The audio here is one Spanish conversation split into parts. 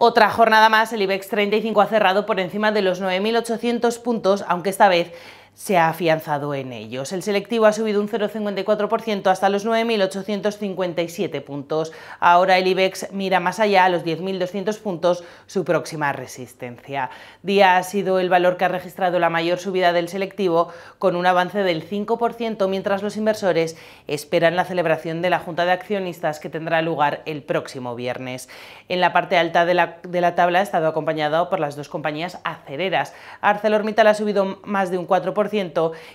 Otra jornada más, el IBEX 35 ha cerrado por encima de los 9.800 puntos, aunque esta vez se ha afianzado en ellos. El selectivo ha subido un 0,54% hasta los 9.857 puntos. Ahora el IBEX mira más allá, a los 10.200 puntos, su próxima resistencia. Día ha sido el valor que ha registrado la mayor subida del selectivo, con un avance del 5%, mientras los inversores esperan la celebración de la Junta de Accionistas que tendrá lugar el próximo viernes. En la parte alta de la, de la tabla ha estado acompañado por las dos compañías acereras. ArcelorMittal ha subido más de un 4%,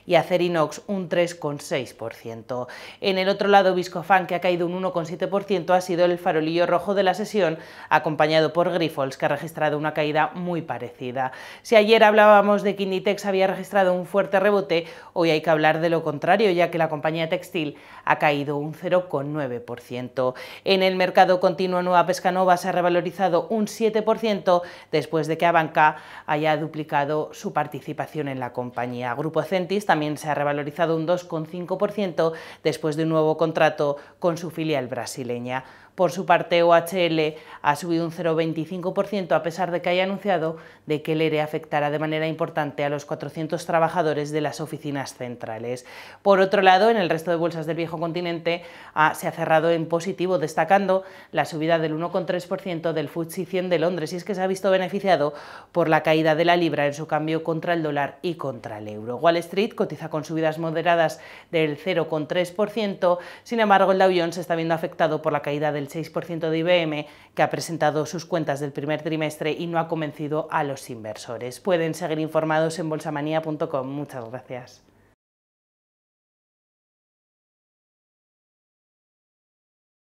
y hacer inox un 3,6%. En el otro lado, Viscofan, que ha caído un 1,7%, ha sido el farolillo rojo de la sesión, acompañado por Grifols, que ha registrado una caída muy parecida. Si ayer hablábamos de que Inditex había registrado un fuerte rebote, hoy hay que hablar de lo contrario, ya que la compañía textil ha caído un 0,9%. En el mercado continuo, Nueva Pescanova se ha revalorizado un 7% después de que Abanca haya duplicado su participación en la compañía. Grupo Centis también se ha revalorizado un 2,5% después de un nuevo contrato con su filial brasileña. Por su parte, OHL ha subido un 0,25% a pesar de que haya anunciado de que el ERE e afectará de manera importante a los 400 trabajadores de las oficinas centrales. Por otro lado, en el resto de bolsas del viejo continente ah, se ha cerrado en positivo, destacando la subida del 1,3% del FTSE 100 de Londres y es que se ha visto beneficiado por la caída de la libra en su cambio contra el dólar y contra el euro. Wall Street cotiza con subidas moderadas del 0,3%, sin embargo el Dow Jones está viendo afectado por la caída del 6% de IBM, que ha presentado sus cuentas del primer trimestre y no ha convencido a los inversores. Pueden seguir informados en bolsamanía.com. Muchas gracias.